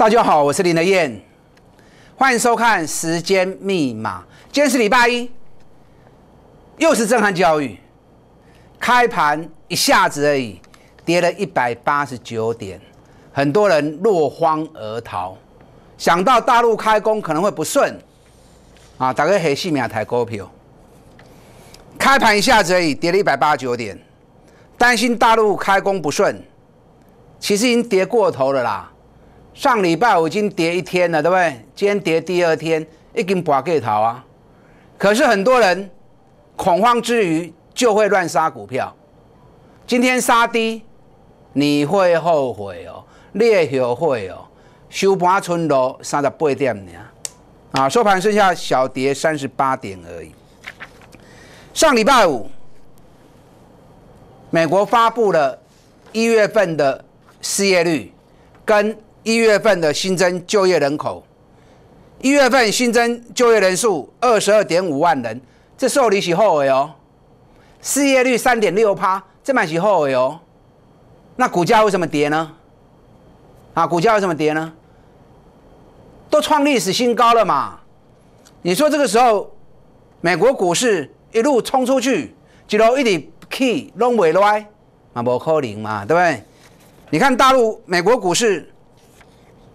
大家好，我是林德燕，欢迎收看《时间密码》。今天是礼拜一，又是震撼教育。开盘一下子而已，跌了一百八十九点，很多人落荒而逃。想到大陆开工可能会不顺，啊，打个黑市秒台股票。开盘一下子而已，跌了一百八十九点，担心大陆开工不顺，其实已经跌过头了啦。上礼拜五已经跌一天了，对不对？今天跌第二天，已经把给逃啊！可是很多人恐慌之余就会乱杀股票，今天杀低，你会后悔哦，猎手会哦。收盘春落三十八点呢，啊，收盘剩下小跌三十八点而已。上礼拜五，美国发布了一月份的失业率跟。一月份的新增就业人口，一月份新增就业人数二十二点五万人，这受得是后的哦。失业率三点六趴，这蛮是后的哦。那股价为什么跌呢？啊，股价为什么跌呢？都创历史新高了嘛。你说这个时候，美国股市一路冲出去，几楼一滴气拢未来，嘛无可能嘛，对不对？你看大陆美国股市。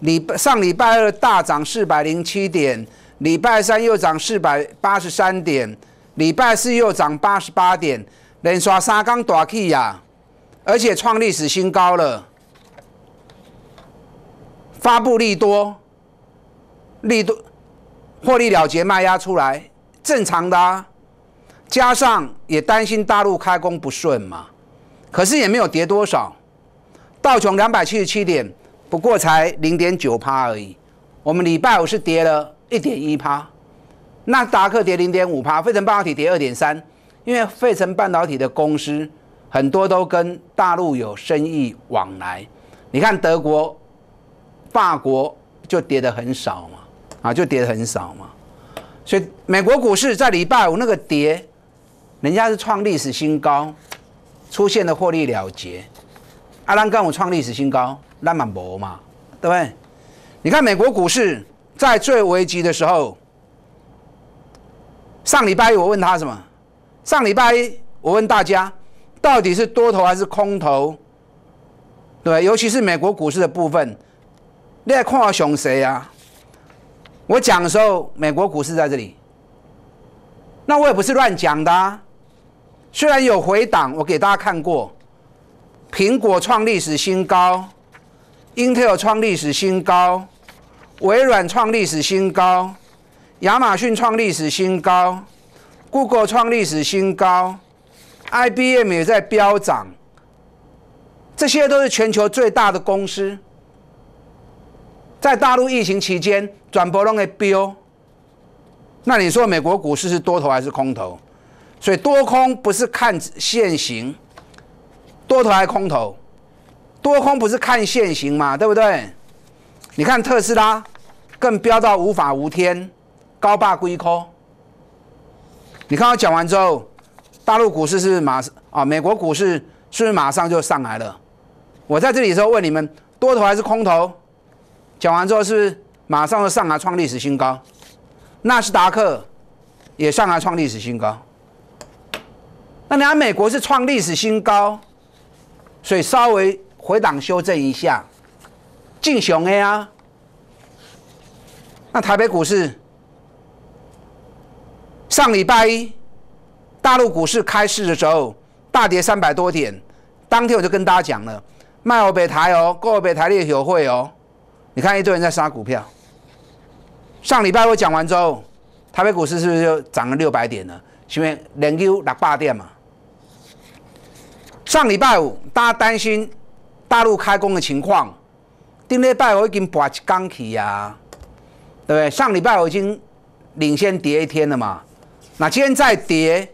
礼上礼拜二大涨四百零七点，礼拜三又涨四百八十三点，礼拜四又涨八十八点，连刷三缸大起呀！而且创历史新高了。发布利多，利多获利了结卖压出来，正常的。加上也担心大陆开工不顺嘛，可是也没有跌多少，道琼两百七十七点。不过才零点九趴而已。我们礼拜五是跌了一点一趴，纳达克跌零点五趴，费城半导体跌二点三，因为费城半导体的公司很多都跟大陆有生意往来。你看德国霸国就跌的很少嘛，啊，就跌的很少嘛。所以美国股市在礼拜五那个跌，人家是创历史新高，出现了获利了结。阿兰跟我创历史新高。那么薄嘛，对不对？你看美国股市在最危机的时候，上礼拜一我问他什么？上礼拜一我问大家，到底是多头还是空头？对，尤其是美国股市的部分，你在看我熊谁呀？我讲的时候，美国股市在这里，那我也不是乱讲的，啊。虽然有回档，我给大家看过，苹果创历史新高。英特尔创历史新高，微软创历史新高，亚马逊创历史新高，Google 创历史新高，IBM 也在飙涨。这些都是全球最大的公司，在大陆疫情期间转波龙的标。那你说美国股市是多头还是空头？所以多空不是看现行，多头还是空头？多空不是看现形嘛，对不对？你看特斯拉更飙到无法无天，高霸归空。你看我讲完之后，大陆股市是马啊，美国股市是不是马上就上来了？我在这里的时候问你们，多头还是空头？讲完之后是不是马上就上来创历史新高？纳斯达克也上来创历史新高。那你看美国是创历史新高，所以稍微。回档修正一下，进熊 A 啊。那台北股市上礼拜一大陆股市开市的时候大跌三百多点，当天我就跟大家讲了，卖我北台哦，购我北台列球会哦，你看一堆人在杀股票。上礼拜我讲完之后，台北股市是不是就涨了六百点呢？前面零九六八点嘛。上礼拜五大家担心。大陆开工的情况，顶礼拜我已经博一天去呀，对不对？上礼拜我已经领先跌一天了嘛，那今天再跌，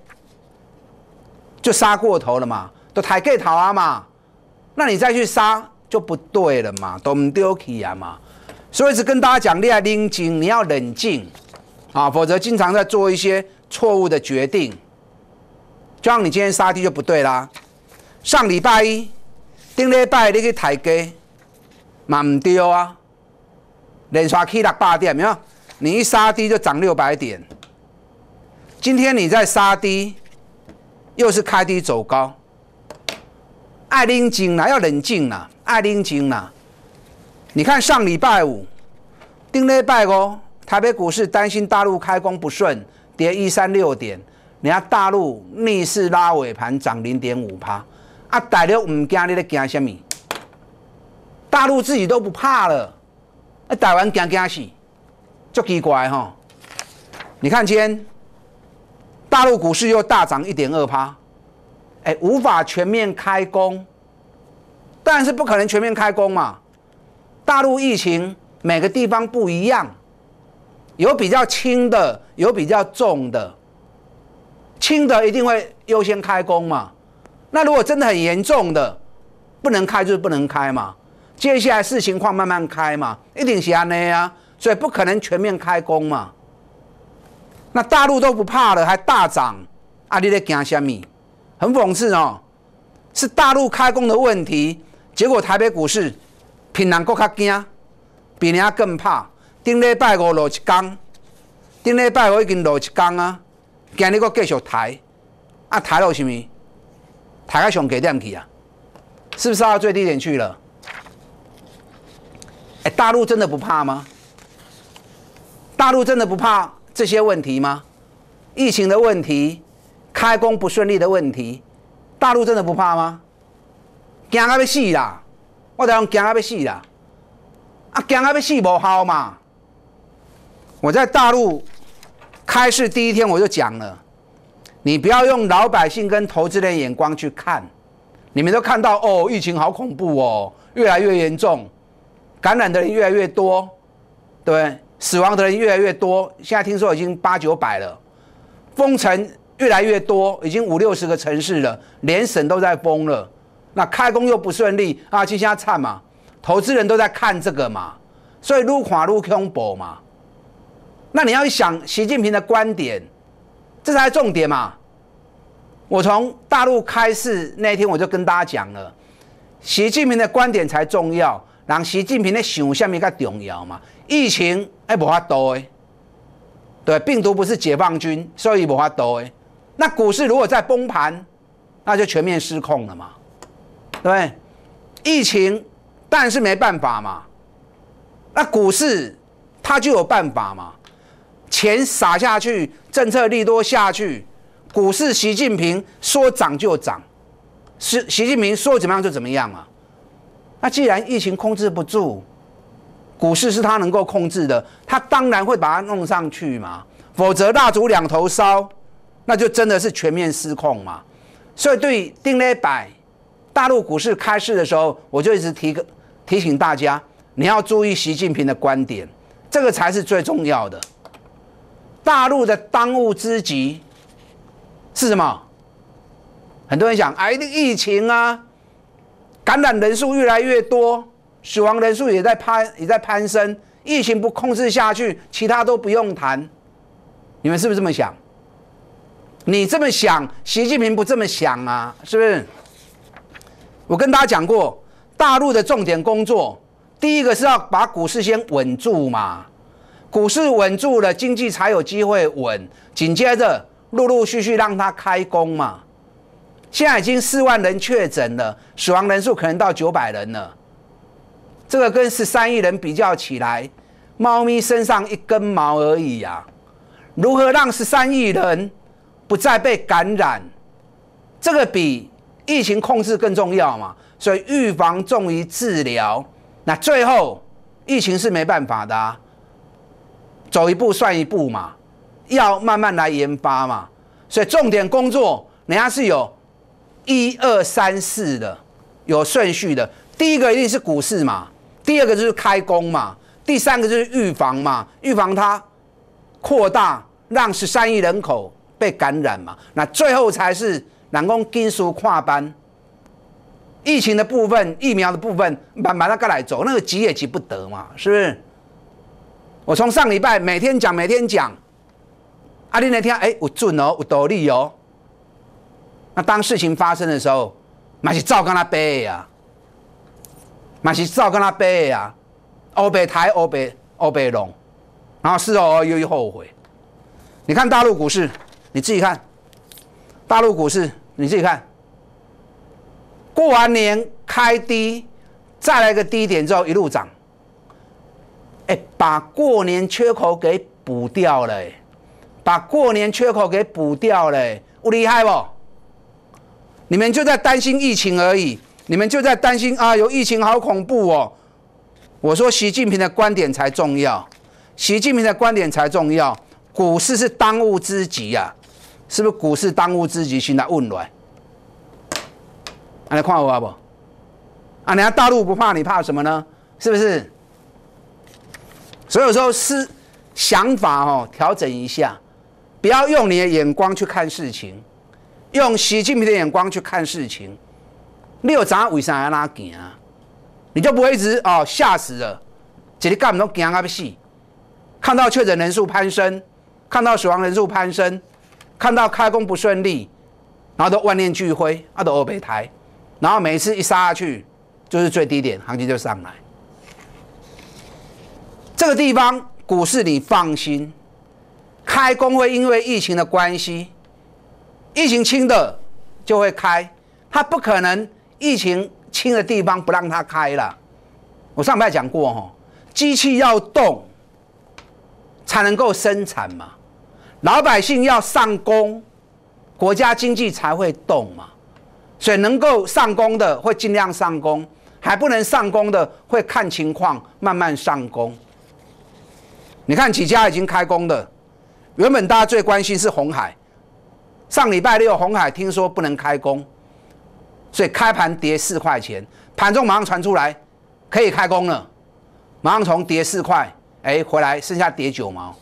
就杀过头了嘛，都抬脚逃啊嘛，那你再去杀就不对了嘛，都丢弃啊嘛。所以是跟大家讲，你要拎紧，你要冷静啊，否则经常在做一些错误的决定，就像你今天杀跌就不对啦，上礼拜一。顶礼拜你去抬价嘛？唔对啊！连续起六百点，没有？你杀低就涨六百点。今天你在杀低，又是开低走高，爱拎紧啦，要冷静啦，爱拎紧啦。你看上礼拜五，顶礼拜哦，台北股市担心大陆开工不顺，跌一三六点。人家大陆逆势拉尾盘，涨零点五趴。啊！大陆唔惊，你咧惊什么？大陆自己都不怕了，那台湾惊惊死，就奇怪吼！你看，今天大陆股市又大涨一点二趴，哎，无法全面开工，但是不可能全面开工嘛。大陆疫情每个地方不一样，有比较轻的，有比较重的，轻的一定会优先开工嘛。那如果真的很严重的，不能开就是不能开嘛。接下来视情况慢慢开嘛，一定是安 A 啊，所以不可能全面开工嘛。那大陆都不怕了，还大涨，啊，你在惊什么？很讽刺哦，是大陆开工的问题，结果台北股市，平人国加惊，比人家更怕。顶礼拜五落一工，顶礼拜五已经落一工啊，今日佫继续抬，啊抬到什么？台开熊给这样啊，是不是到最低点去了？哎，大陆真的不怕吗？大陆真的不怕这些问题吗？疫情的问题，开工不顺利的问题，大陆真的不怕吗？惊到要死啦！我在讲惊到要死啦！啊，惊到要死不好嘛！我在大陆开市第一天我就讲了。你不要用老百姓跟投资人的眼光去看，你们都看到哦，疫情好恐怖哦，越来越严重，感染的人越来越多，对，死亡的人越来越多。现在听说已经八九百了，封城越来越多，已经五六十个城市了，连省都在封了。那开工又不顺利啊，就现在嘛，投资人都在看这个嘛，所以路垮路恐怖嘛。那你要想习近平的观点。这才是重点嘛！我从大陆开市那一天，我就跟大家讲了，习近平的观点才重要，然后习近平的想什么更重要嘛？疫情哎无法多哎，对，病毒不是解放军，所以无法多哎。那股市如果再崩盘，那就全面失控了嘛，对不对？疫情但是没办法嘛，那股市它就有办法嘛。钱撒下去，政策利多下去，股市。习近平说涨就涨，是习近平说怎么样就怎么样啊。那既然疫情控制不住，股市是他能够控制的，他当然会把它弄上去嘛。否则蜡烛两头烧，那就真的是全面失控嘛。所以对丁磊摆大陆股市开市的时候，我就一直提个提醒大家，你要注意习近平的观点，这个才是最重要的。大陆的当务之急是什么？很多人想，哎，疫情啊，感染人数越来越多，死亡人数也在攀，也在攀升。疫情不控制下去，其他都不用谈。你们是不是这么想？你这么想，习近平不这么想啊？是不是？我跟大家讲过，大陆的重点工作，第一个是要把股市先稳住嘛。股市稳住了，经济才有机会稳。紧接着，陆陆续续让它开工嘛。现在已经四万人确诊了，死亡人数可能到九百人了。这个跟十三亿人比较起来，猫咪身上一根毛而已呀。如何让十三亿人不再被感染？这个比疫情控制更重要嘛？所以预防重于治疗。那最后，疫情是没办法的。走一步算一步嘛，要慢慢来研发嘛，所以重点工作人家是有一二三四的，有顺序的。第一个一定是股市嘛，第二个就是开工嘛，第三个就是预防嘛，预防它扩大，让十三亿人口被感染嘛。那最后才是人工金属跨班，疫情的部分、疫苗的部分，慢慢那个来走，那个急也急不得嘛，是不是？我从上礼拜每天讲，每天讲，阿丽来听，哎，有准哦，有道理哦。那当事情发生的时候，那是照跟他背的呀，那是照跟他背的呀，欧背台，欧背欧背龙，然后事后又又后悔。你看大陆股市，你自己看，大陆股市你自己看，过完年开低，再来个低点之后一路涨。把过年缺口给补掉了，把过年缺口给补掉了，我厉害不？你们就在担心疫情而已，你们就在担心啊，有疫情好恐怖哦。我说习近平的观点才重要，习近平的观点才重要，股市是当务之急啊，是不是？股市当务之急，现在混乱，俺来看我不？啊，人家大陆不怕，你怕什么呢？是不是？所以说，是想法哦，调整一下，不要用你的眼光去看事情，用习近平的眼光去看事情。你有啥为啥要拉行啊？你就不会一直哦吓死了，这里干不动，惊啊不死。看到确诊人数攀升，看到死亡人数攀升，看到开工不顺利，然后都万念俱灰，阿都二北台，然后每一次一杀下去，就是最低点，行情就上来。这个地方股市，你放心，开工会因为疫情的关系，疫情轻的就会开，它不可能疫情轻的地方不让它开了。我上礼拜讲过哦，机器要动才能够生产嘛，老百姓要上工，国家经济才会动嘛。所以能够上工的会尽量上工，还不能上工的会看情况慢慢上工。你看几家已经开工了，原本大家最关心是红海，上礼拜六红海听说不能开工，所以开盘跌四块钱，盘中马上传出来可以开工了，马上从跌四块，哎回来剩下跌九毛。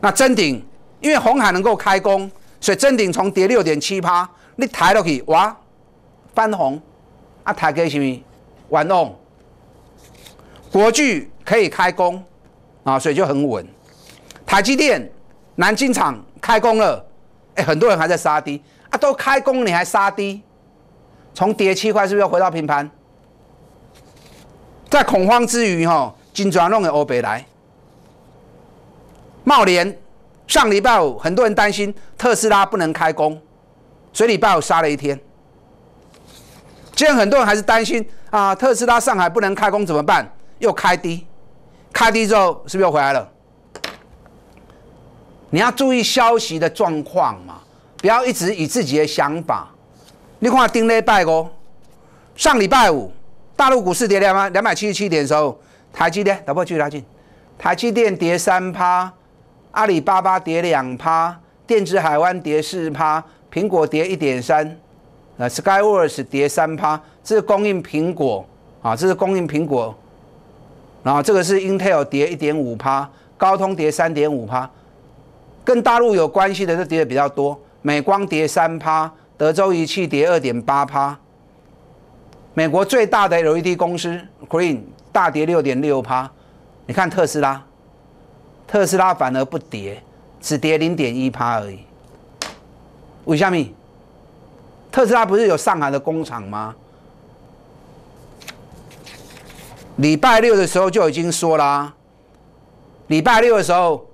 那真顶，因为红海能够开工，所以真顶从跌六点七趴，你抬落去哇翻红，啊抬个什么玩弄？国剧可以开工。啊，所以就很稳。台积电南京厂开工了，哎，很多人还在杀低啊，都开工你还杀低？从跌七块是不是又回到平盘？在恐慌之余，哈，金砖弄个欧北来。茂联上礼拜五，很多人担心特斯拉不能开工，所以礼拜五杀了一天。既然很多人还是担心啊，特斯拉上海不能开工怎么办？又开低。开低之后，是不是又回来了？你要注意消息的状况嘛，不要一直以自己的想法。你看丁礼拜哦，上礼拜五大陆股市跌了吗？两百七十七点收。台积电，老婆继续拉近，台积电跌三趴，阿里巴巴跌两趴，电子海湾跌四趴，苹果跌一点三，s k y w o r k s 跌三趴。这是供应苹果啊，这是供应苹果。然后这个是 Intel 跌一点五趴，高通跌三点五趴，跟大陆有关系的是跌的比较多。美光跌三趴，德州仪器跌二点八趴，美国最大的 LED 公司 Green 大跌六点六趴，你看特斯拉，特斯拉反而不跌，只跌零点一趴而已。为什么？特斯拉不是有上海的工厂吗？礼拜六的时候就已经说啦，礼拜六的时候，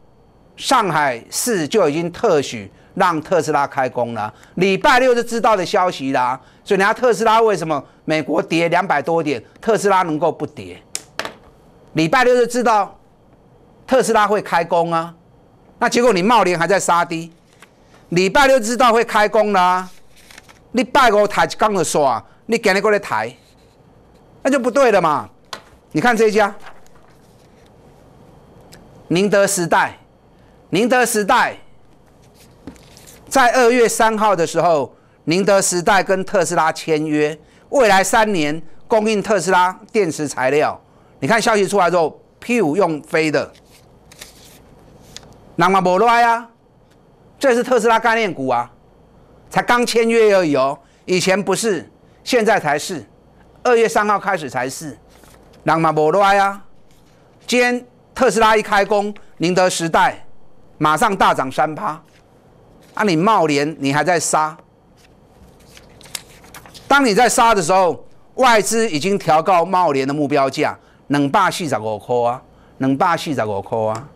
上海市就已经特许让特斯拉开工了。礼拜六就知道的消息啦，所以人家特斯拉为什么美国跌两百多点，特斯拉能够不跌？礼拜六就知道特斯拉会开工啊，那结果你茂林还在杀低，礼拜六知道会开工啦，你拜五抬一缸的刷，你今日过来抬，那就不对了嘛。你看这家，宁德时代，宁德时代，在二月三号的时候，宁德时代跟特斯拉签约，未来三年供应特斯拉电池材料。你看消息出来之后，股用飞的，那么不赖啊！这是特斯拉概念股啊，才刚签约而已哦，以前不是，现在才是，二月三号开始才是。人嘛不赖啊！今天特斯拉一开工，宁德时代马上大涨三趴。啊，你茂联你还在杀？当你在杀的时候，外资已经调高茂联的目标价，两百四十五块啊，两百四十五块啊。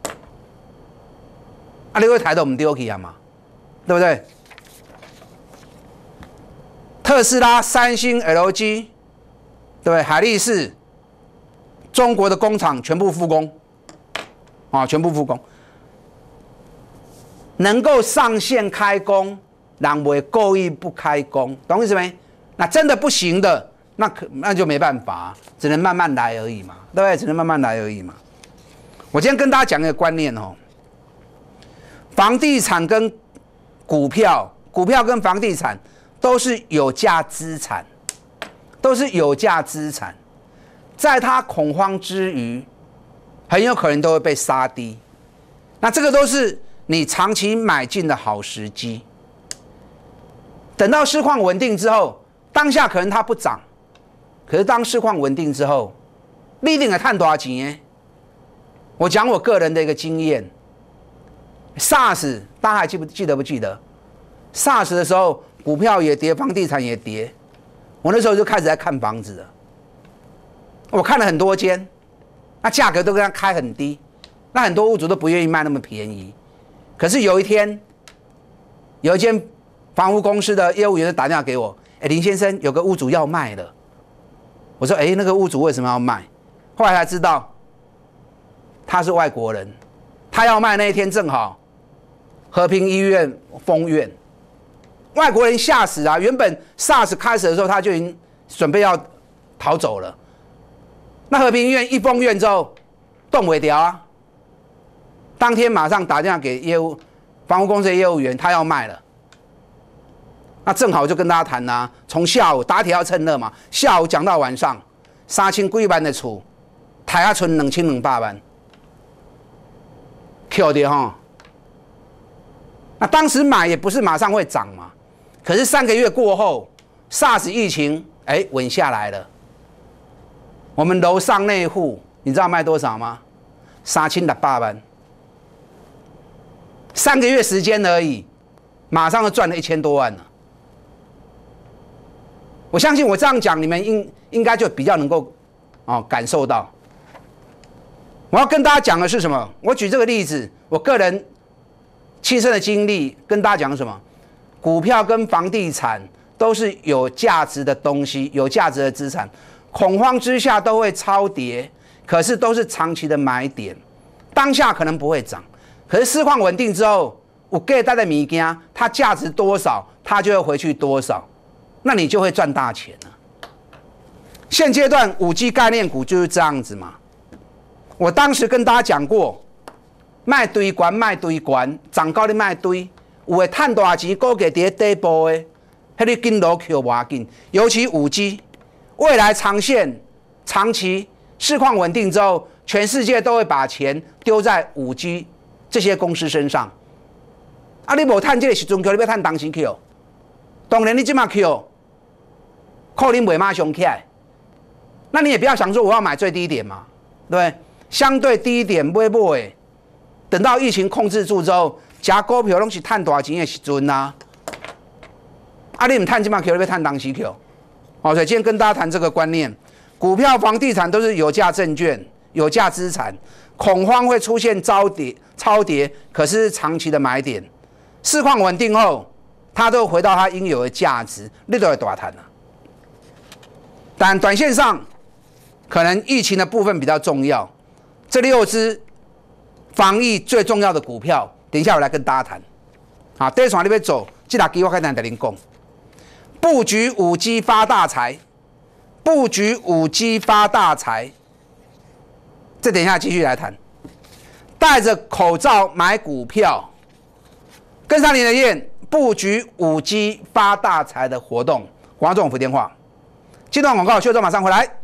啊，你个抬度唔丢弃啊嘛，对不对？特斯拉、三星、LG，对不对？海力士。中国的工厂全部复工，啊，全部复工，能够上线开工，然我也故意不开工，懂意思没？那真的不行的，那可那就没办法，只能慢慢来而已嘛，对不对？只能慢慢来而已嘛。我今天跟大家讲一个观念哦，房地产跟股票，股票跟房地产都是有价资产，都是有价资产。在他恐慌之余，很有可能都会被杀低。那这个都是你长期买进的好时机。等到市况稳定之后，当下可能它不涨，可是当市况稳定之后，立定来看多少钱？我讲我个人的一个经验，SARS 大家还记不记得不记得？SARS 的时候，股票也跌，房地产也跌，我那时候就开始在看房子了。我看了很多间，那价格都跟他开很低，那很多物主都不愿意卖那么便宜。可是有一天，有一间房屋公司的业务员就打电话给我，哎，林先生，有个屋主要卖了。我说，哎，那个屋主为什么要卖？后来才知道，他是外国人，他要卖那一天正好和平医院封院，外国人吓死啊！原本 SARS 开始的时候，他就已经准备要逃走了。那和平医院一封院之后，动尾掉啊！当天马上打电话给业务房屋公司的业务员，他要卖了。那正好就跟大家谈啦。从下午打铁要趁热嘛，下午讲到晚上，杀青归班的出，台下纯冷清冷八班，Q 的哈。那当时买也不是马上会涨嘛，可是三个月过后，SARS 疫情哎稳下来了。我们楼上那户，你知道卖多少吗？三千六百万，三个月时间而已，马上就赚了一千多万了。我相信我这样讲，你们应应该就比较能够，哦，感受到。我要跟大家讲的是什么？我举这个例子，我个人亲身的经历，跟大家讲什么？股票跟房地产都是有价值的东西，有价值的资产。恐慌之下都会超跌，可是都是长期的买点。当下可能不会涨，可是市况稳定之后，我盖的物件它价值多少，它就会回去多少，那你就会赚大钱了。现阶段五 G 概念股就是这样子嘛。我当时跟大家讲过，卖堆关卖堆关，涨高的卖堆，有的赚大钱。高给跌底部的，迄个金楼去无要紧，尤其五 G。未来长线、长期市况稳定之后，全世界都会把钱丢在五 G 这些公司身上。啊，你无趁这个时钟，叫你要趁当时去哦。当然，你这码去哦，可能袂马上起来。那你也不要想说我要买最低点嘛，对相对低一点，不会，等到疫情控制住之后，加高票东是赚大钱的时钟啊。啊，你唔趁这码去，你要趁当时去。好，所以今天跟大家谈这个观念，股票、房地产都是有价证券、有价资产，恐慌会出现超跌、超跌，可是长期的买点，市况稳定后，它都回到它应有的价值，那都要多谈了。但短线上，可能疫情的部分比较重要，这六支防疫最重要的股票，等一下我来跟大家谈。啊，对，从那边走，即拿计划开单，跟您讲。布局五 G 发大财，布局五 G 发大财。这等一下继续来谈，戴着口罩买股票，跟上你的燕布局五 G 发大财的活动。王总，我电话。这段广告秀整，马上回来。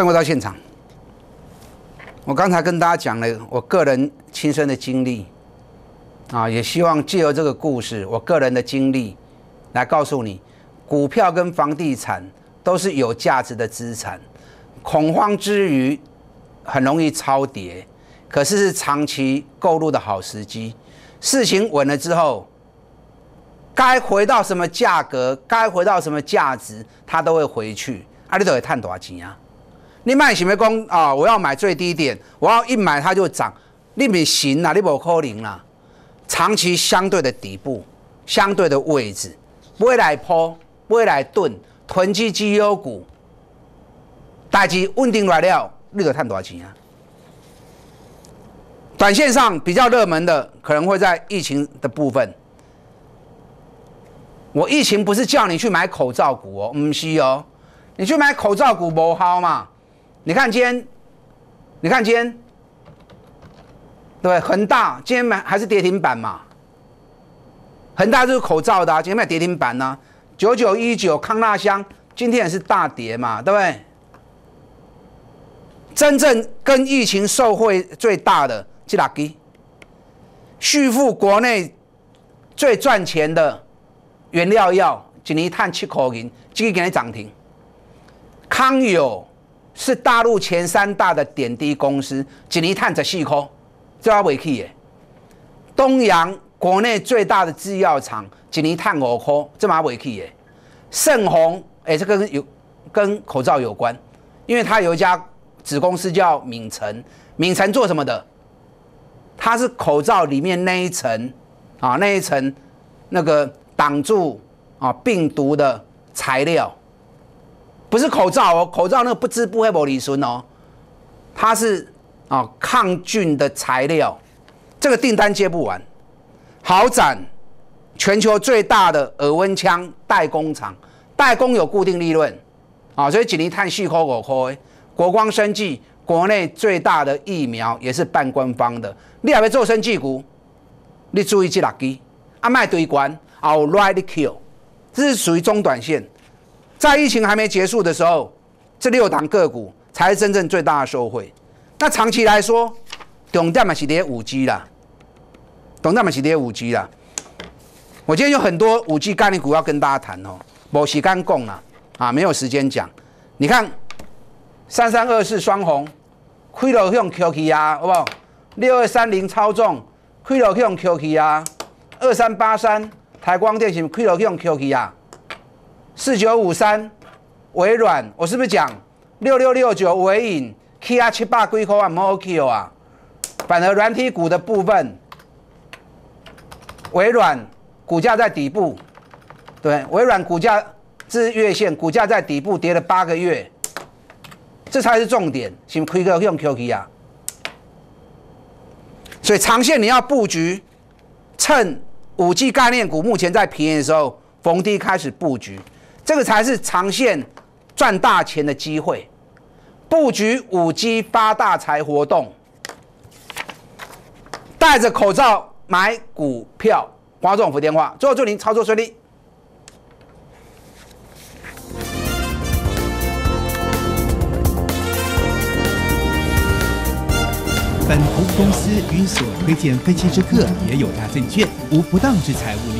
转回到现场，我刚才跟大家讲了我个人亲身的经历，啊，也希望借由这个故事，我个人的经历来告诉你，股票跟房地产都是有价值的资产。恐慌之余，很容易超跌，可是是长期购入的好时机。事情稳了之后，该回到什么价格，该回到什么价值，它都会回去。阿你都探多少钱啊？你卖什么股啊？我要买最低点，我要一买它就涨，你不行啦，你不可能啦，长期相对的底部，相对的位置未来破，未来盾，囤积绩优股，大机稳定来了，你得赚多少钱啊？短线上比较热门的可能会在疫情的部分，我疫情不是叫你去买口罩股哦，唔是哦，你去买口罩股无好嘛。你看今天，你看今天，对不对？恒大今天买还是跌停板嘛？恒大就是口罩的，今天买跌停板呢？九九一九康纳香今天也是大跌嘛，对不对？真正跟疫情受惠最大的这哪个？续付国内最赚钱的原料药，今年一探七口钱，今天给你涨停。康友。是大陆前三大的点滴公司，锦尼探测细空，这马尾去耶。东阳国内最大的制药厂，锦尼探五科，这马尾去耶。盛虹，哎，这个有跟口罩有关，因为它有一家子公司叫敏成，敏成做什么的？它是口罩里面那一层，啊，那一层那个挡住啊病毒的材料。不是口罩哦，口罩那个不织布、会玻璃丝哦，它是啊抗菌的材料，这个订单接不完。豪展，全球最大的耳温枪代工厂，代工有固定利润，啊，所以锦鲤碳系可可的。国光生技，国内最大的疫苗也是半官方的，你还会做生技股？你注意这六 G，啊卖堆关啊 l right kill，这是属于中短线。在疫情还没结束的时候，这六档个股才是真正最大的收获。那长期来说，东大嘛是跌五 G 啦，东大嘛是跌五 G 啦。我今天有很多五 G 概念股要跟大家谈哦，我时间供了啊，没有时间讲。你看，三三二四双红，亏了用 QK 啊，好不好？六二三零超重，亏了用 QK 啊。二三八三台光电是亏了用 QK 啊。四九五三，微软，我是不是讲六六六九，微影，k R 七八，Quick 啊，OK 啊，反而软体股的部分，微软股价在底部，对，微软股价至月线股价在底部跌了八个月，这才是重点，请亏 u 用 q k 啊，所以长线你要布局，趁五 G 概念股目前在便宜的时候，逢低开始布局。这个才是长线赚大钱的机会，布局五 G 发大财活动，戴着口罩买股票，华政府电话，最后祝您操作顺利。本投资公司与所推荐分析之客也有大证券无不当之财务。